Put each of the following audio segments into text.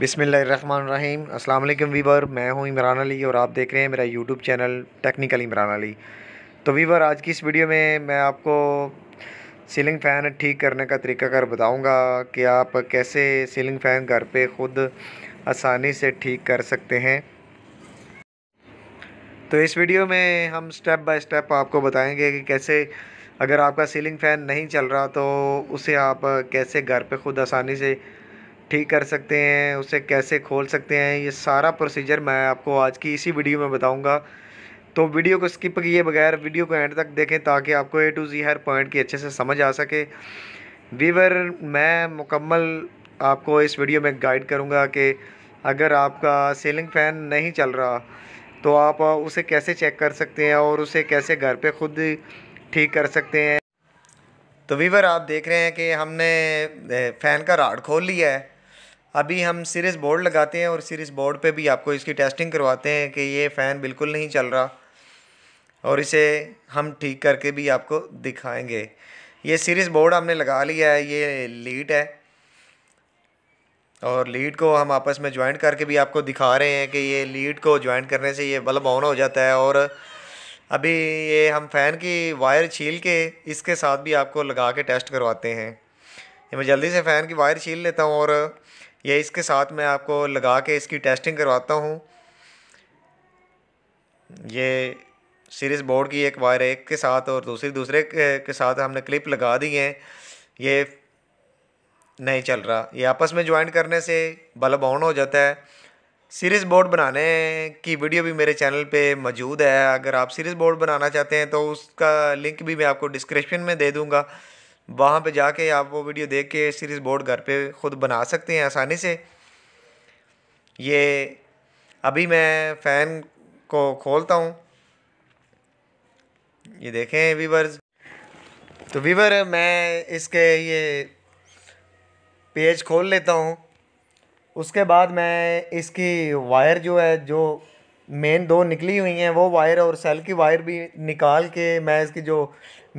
बिसमीम् अस्सलाम वालेकुम वीवर मैं हूं इमरान अली और आप देख रहे हैं मेरा YouTube channel technical Imran Ali तो वीवर आज की इस वीडियो में मैं आपको सीलिंग फ़ैन ठीक करने का तरीका कर बताऊंगा कि आप कैसे सीलिंग फ़ैन घर पे ख़ुद आसानी से ठीक कर सकते हैं तो इस वीडियो में हम स्टेप बाय स्टेप आपको बताएंगे कि कैसे अगर आपका सीलिंग फ़ैन नहीं चल रहा तो उसे आप कैसे घर पे ख़ुद आसानी से ठीक कर सकते हैं उसे कैसे खोल सकते हैं ये सारा प्रोसीजर मैं आपको आज की इसी वीडियो में बताऊंगा तो वीडियो को स्किप किए बगैर वीडियो को एंड तक देखें ताकि आपको ए टू जी हर पॉइंट की अच्छे से समझ आ सके वीवर मैं मुकम्मल आपको इस वीडियो में गाइड करूँगा कि अगर आपका सीलिंग फ़ैन नहीं चल रहा तो आप उसे कैसे चेक कर सकते हैं और उसे कैसे घर पे खुद ठीक कर सकते हैं तो वीवर आप देख रहे हैं कि हमने फ़ैन का राड खोल लिया है अभी हम सीरीज बोर्ड लगाते हैं और सीरीज बोर्ड पे भी आपको इसकी टेस्टिंग करवाते हैं कि ये फ़ैन बिल्कुल नहीं चल रहा और इसे हम ठीक करके भी आपको दिखाएंगे ये सीरीज बोर्ड हमने लगा लिया है ये लीड है और लीड को हम आपस में ज्वाइंट करके भी आपको दिखा रहे हैं कि ये लीड को ज्वाइंट करने से ये बल्ब ऑन हो जाता है और अभी ये हम फ़ैन की वायर छील के इसके साथ भी आपको लगा के टेस्ट करवाते हैं ये मैं जल्दी से फ़ैन की वायर छील लेता हूँ और ये इसके साथ मैं आपको लगा के इसकी टेस्टिंग करवाता हूँ ये सीरीज़ बोर्ड की एक वायर एक के साथ और दूसरी दूसरे के साथ हमने क्लिप लगा दी है ये नहीं चल रहा ये आपस में ज्वाइन करने से बल्ब ऑन हो जाता है सीरीज़ बोर्ड बनाने की वीडियो भी मेरे चैनल पे मौजूद है अगर आप सीरीज़ बोर्ड बनाना चाहते हैं तो उसका लिंक भी मैं आपको डिस्क्रिप्शन में दे दूँगा वहाँ पे जाके आप वो वीडियो देख के सीरीज़ बोर्ड घर पे ख़ुद बना सकते हैं आसानी से ये अभी मैं फ़ैन को खोलता हूँ ये देखें वीवर्स तो वीवर मैं इसके ये पेज खोल लेता हूँ उसके बाद मैं इसकी वायर जो है जो मेन दो निकली हुई हैं वो वायर और सेल की वायर भी निकाल के मैं इसकी जो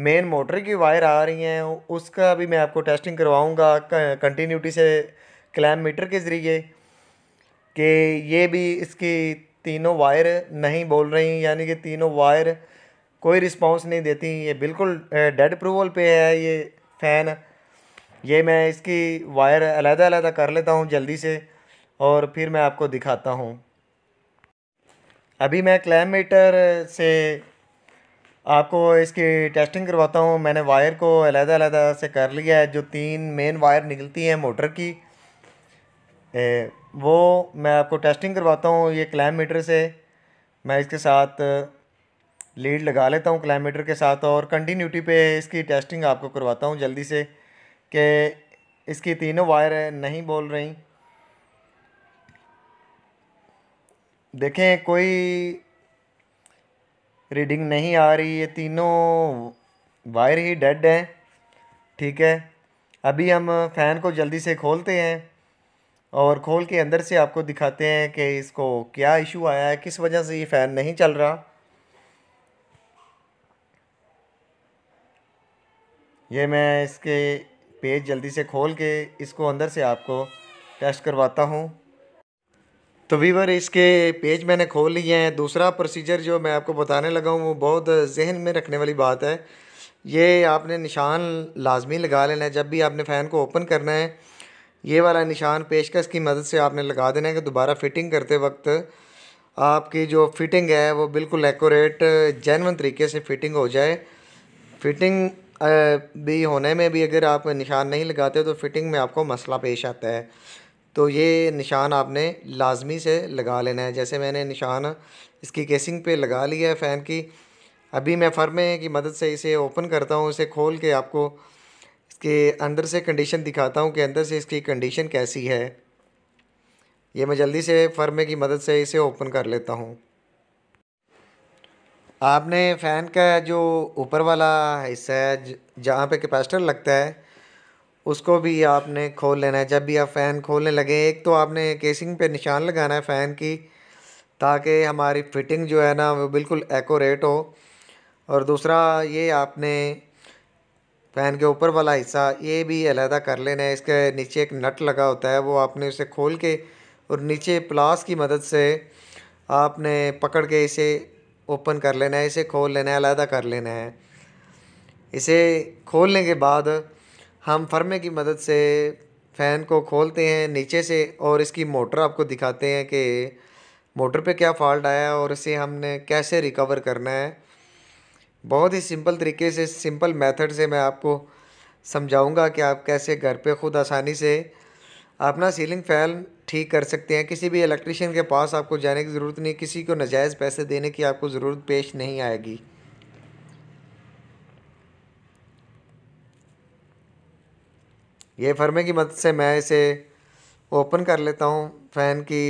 मेन मोटर की वायर आ रही हैं उसका भी मैं आपको टेस्टिंग करवाऊँगा कंटिन्यूटी से क्लैम मीटर के ज़रिए कि ये भी इसकी तीनों वायर नहीं बोल रही यानी कि तीनों वायर कोई रिस्पांस नहीं देती ये बिल्कुल डेड अप्रूवल पे है ये फ़ैन ये मैं इसकी वायर अलहदा अलहदा कर लेता हूँ जल्दी से और फिर मैं आपको दिखाता हूँ अभी मैं क्लैम मीटर से आपको इसकी टेस्टिंग करवाता हूँ मैंने वायर को अलहदा अलहदा से कर लिया है जो तीन मेन वायर निकलती हैं मोटर की ए, वो मैं आपको टेस्टिंग करवाता हूँ ये क्लैम मीटर से मैं इसके साथ लीड लगा लेता हूँ क्लैम मीटर के साथ और कंटिन्यूटी पे इसकी टेस्टिंग आपको करवाता हूँ जल्दी से कि इसकी तीनों वायर नहीं बोल रही देखें कोई रीडिंग नहीं आ रही ये तीनों वायर ही डेड हैं ठीक है अभी हम फ़ैन को जल्दी से खोलते हैं और खोल के अंदर से आपको दिखाते हैं कि इसको क्या इशू आया है किस वजह से ये फ़ैन नहीं चल रहा ये मैं इसके पेज जल्दी से खोल के इसको अंदर से आपको टेस्ट करवाता हूँ तो वीवर इसके पेज मैंने खोल लिए हैं दूसरा प्रोसीजर जो मैं आपको बताने लगा हूँ वो बहुत जहन में रखने वाली बात है ये आपने निशान लाजमी लगा लेना है जब भी आपने फ़ैन को ओपन करना है ये वाला निशान पेशकश की मदद से आपने लगा देना है कि दोबारा फिटिंग करते वक्त आपकी जो फिटिंग है वो बिल्कुल एकोरेट जैनवन तरीके से फिटिंग हो जाए फिटिंग भी होने में भी अगर आप निशान नहीं लगाते तो फिटिंग में आपको मसला पेश आता है तो ये निशान आपने लाजमी से लगा लेना है जैसे मैंने निशान इसकी केसिंग पे लगा लिया है फ़ैन की अभी मैं फर्मे की मदद से इसे ओपन करता हूँ इसे खोल के आपको इसके अंदर से कंडीशन दिखाता हूँ कि अंदर से इसकी कंडीशन कैसी है ये मैं जल्दी से फर्मे की मदद से इसे ओपन कर लेता हूँ आपने फ़ैन का जो ऊपर वाला हिस्सा है जहाँ पे कैपेसिटर लगता है उसको भी आपने खोल लेना है जब भी आप फ़ैन खोलने लगे एक तो आपने केसिंग पे निशान लगाना है फ़ैन की ताकि हमारी फिटिंग जो है ना वो बिल्कुल एकोरेट हो और दूसरा ये आपने फ़ैन के ऊपर वाला हिस्सा ये भी अलहदा कर लेना है इसके नीचे एक नट लगा होता है वो आपने उसे खोल के और नीचे प्लास की मदद से आपने पकड़ के इसे ओपन कर लेना है इसे खोल लेना है अलहदा कर लेना है इसे खोलने के बाद हम फर्मे की मदद से फ़ैन को खोलते हैं नीचे से और इसकी मोटर आपको दिखाते हैं कि मोटर पे क्या फॉल्ट आया और इसे हमने कैसे रिकवर करना है बहुत ही सिंपल तरीके से सिंपल मेथड से मैं आपको समझाऊंगा कि आप कैसे घर पे ख़ुद आसानी से अपना सीलिंग फैन ठीक कर सकते हैं किसी भी इलेक्ट्रिशियन के पास आपको जाने की ज़रूरत नहीं किसी को नजायज़ पैसे देने की आपको ज़रूरत पेश नहीं आएगी ये फर्मे की मदद से मैं इसे ओपन कर लेता हूँ फ़ैन की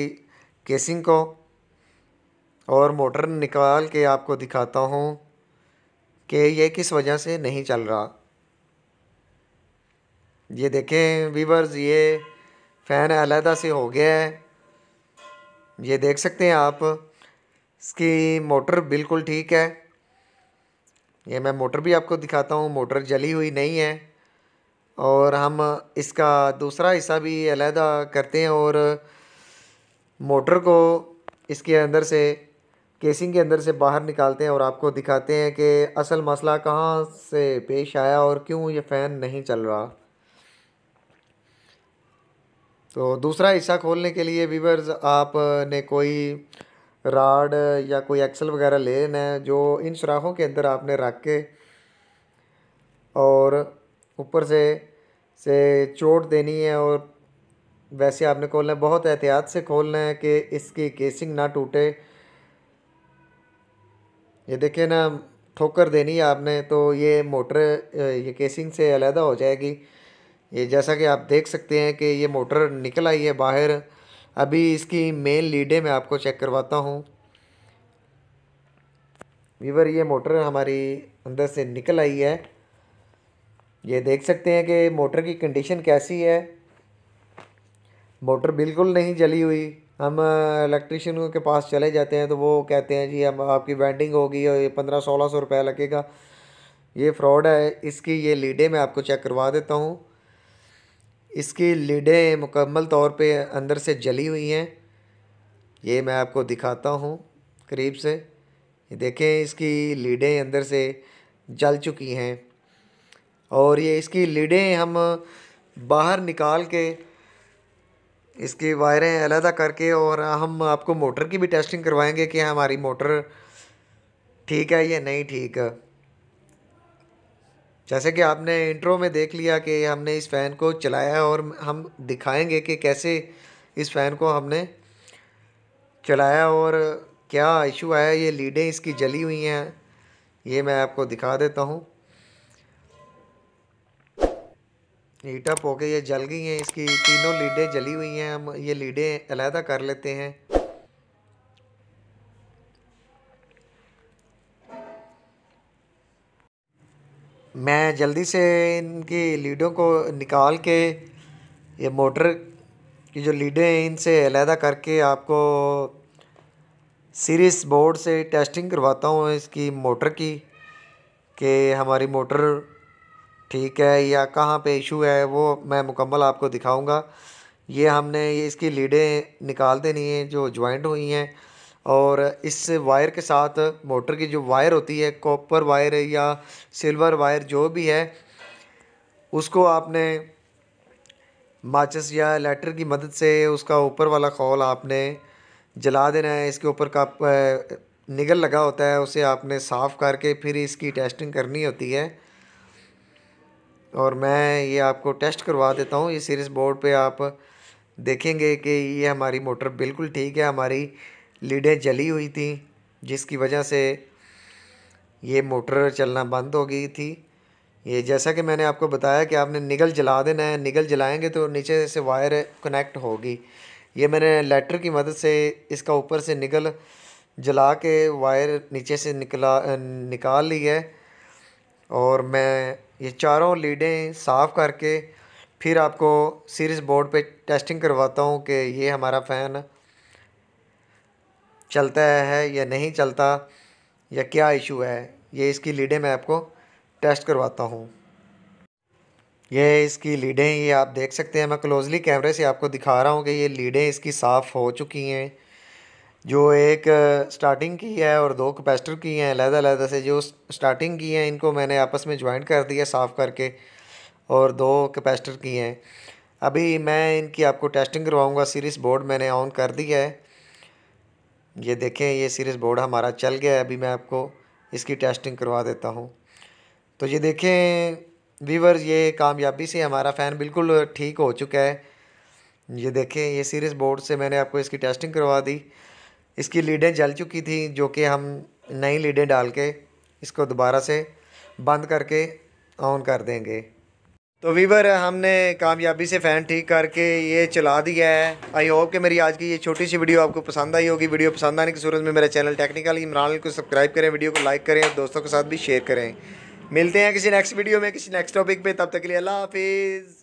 केसिंग को और मोटर निकाल के आपको दिखाता हूँ कि ये किस वजह से नहीं चल रहा ये देखें वीवर्स ये फ़ैन अलहदा से हो गया है ये देख सकते हैं आप इसकी मोटर बिल्कुल ठीक है ये मैं मोटर भी आपको दिखाता हूँ मोटर जली हुई नहीं है और हम इसका दूसरा हिस्सा भी अलहदा करते हैं और मोटर को इसके अंदर से केसिंग के अंदर से बाहर निकालते हैं और आपको दिखाते हैं कि असल मसला कहाँ से पेश आया और क्यों ये फ़ैन नहीं चल रहा तो दूसरा हिस्सा खोलने के लिए वीवर्स आपने कोई राड या कोई एक्सल वगैरह ले लेना है जो इन सुराखों के अंदर आपने रख के और ऊपर से से चोट देनी है और वैसे आपने खोलना है बहुत एहतियात से खोलना है कि इसकी केसिंग ना टूटे ये देखिए ना ठोकर देनी है आपने तो ये मोटर ये केसिंग से अलहदा हो जाएगी ये जैसा कि आप देख सकते हैं कि ये मोटर निकल आई है बाहर अभी इसकी मेन लीडे में आपको चेक करवाता हूँ वीवर ये मोटर हमारी अंदर से निकल आई है ये देख सकते हैं कि मोटर की कंडीशन कैसी है मोटर बिल्कुल नहीं जली हुई हम इलेक्ट्रिशियन के पास चले जाते हैं तो वो कहते हैं जी हम आपकी बैंडिंग होगी और ये पंद्रह सोलह सौ रुपया लगेगा ये फ्रॉड है इसकी ये लीडें मैं आपको चेक करवा देता हूँ इसकी लीडें मुकम्मल तौर पे अंदर से जली हुई हैं ये मैं आपको दिखाता हूँ करीब से देखें इसकी लीडें अंदर से जल चुकी हैं और ये इसकी लीडें हम बाहर निकाल के इसकी वायरें अलहदा करके और हम आपको मोटर की भी टेस्टिंग करवाएंगे कि हमारी मोटर ठीक है या नहीं ठीक जैसे कि आपने इंट्रो में देख लिया कि हमने इस फ़ैन को चलाया और हम दिखाएंगे कि कैसे इस फ़ैन को हमने चलाया और क्या इशू आया ये लीडें इसकी जली हुई हैं ये मैं आपको दिखा देता हूँ हीटअप होके ये जल गई हैं इसकी तीनों लीडें जली हुई हैं हम ये लीडें अलहदा कर लेते हैं मैं जल्दी से इनकी लीडों को निकाल के ये मोटर की जो लीडें हैं इनसे अलहदा करके आपको सीरीज बोर्ड से टेस्टिंग करवाता हूँ इसकी मोटर की कि हमारी मोटर ठीक है या कहाँ पे इशू है वो मैं मुकम्मल आपको दिखाऊंगा ये हमने ये इसकी लीडें निकाल देनी है जो जॉइंट हुई हैं और इस वायर के साथ मोटर की जो वायर होती है कॉपर वायर या सिल्वर वायर जो भी है उसको आपने माचिस या लेटर की मदद से उसका ऊपर वाला खोल आपने जला देना है इसके ऊपर का निगल लगा होता है उसे आपने साफ़ करके फिर इसकी टेस्टिंग करनी होती है और मैं ये आपको टेस्ट करवा देता हूँ ये सीरीज बोर्ड पे आप देखेंगे कि ये हमारी मोटर बिल्कुल ठीक है हमारी लीडें जली हुई थी जिसकी वजह से ये मोटर चलना बंद हो गई थी ये जैसा कि मैंने आपको बताया कि आपने निगल जला देना है निगल जलाएंगे तो नीचे से वायर कनेक्ट होगी ये मैंने लेटर की मदद से इसका ऊपर से निगल जला के वायर नीचे से निकला निकाल ली है और मैं ये चारों लीडें साफ़ करके फिर आपको सीरीज बोर्ड पे टेस्टिंग करवाता हूँ कि ये हमारा फ़ैन चलता है या नहीं चलता या क्या इशू है ये इसकी लीडें मैं आपको टेस्ट करवाता हूँ ये इसकी लीडें ये आप देख सकते हैं मैं क्लोजली कैमरे से आपको दिखा रहा हूँ कि ये लीडें इसकी साफ़ हो चुकी हैं जो एक स्टार्टिंग की है और दो कैपेसिटर की हैं लहदा लहदा से जो स्टार्टिंग की हैं इनको मैंने आपस में ज्वाइंट कर दिया साफ़ करके और दो कैपेसिटर की हैं अभी मैं इनकी आपको टेस्टिंग करवाऊंगा सीरीज़ बोर्ड मैंने ऑन कर दिया है ये देखें ये सीरीज़ बोर्ड हमारा चल गया है अभी मैं आपको इसकी टेस्टिंग करवा देता हूँ तो ये देखें वीवर ये कामयाबी से हमारा फ़ैन बिल्कुल ठीक हो चुका है ये देखें ये सीरीज़ बोर्ड से मैंने आपको इसकी टेस्टिंग करवा दी इसकी लीडें जल चुकी थी जो कि हम नई लीडें डाल के इसको दोबारा से बंद करके ऑन कर देंगे तो वीवर हमने कामयाबी से फ़ैन ठीक करके ये चला दिया है आई होप कि मेरी आज की ये छोटी सी वीडियो आपको पसंद आई होगी वीडियो पसंद आने की सूरत में मेरा चैनल टेक्निकल इमरान को सब्सक्राइब करें वीडियो को लाइक करें और दोस्तों के साथ भी शेयर करें मिलते हैं किसी नेक्स्ट वीडियो में किसी नेक्स्ट टॉपिक पे तब तक के लिए अल्लाह हाफिज़